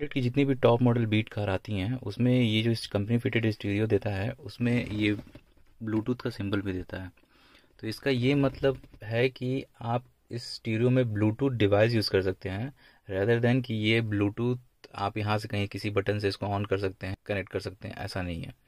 फिलिट की जितनी भी टॉप मॉडल बीट कार आती हैं उसमें ये जो इस कंपनी फिटेड स्टीरियो देता है उसमें ये ब्लूटूथ का सिंबल भी देता है तो इसका ये मतलब है कि आप इस स्टीरियो में ब्लूटूथ डिवाइस यूज़ कर सकते हैं रेदर देन कि ये ब्लूटूथ आप यहाँ से कहीं किसी बटन से इसको ऑन कर सकते हैं कनेक्ट कर सकते हैं ऐसा नहीं है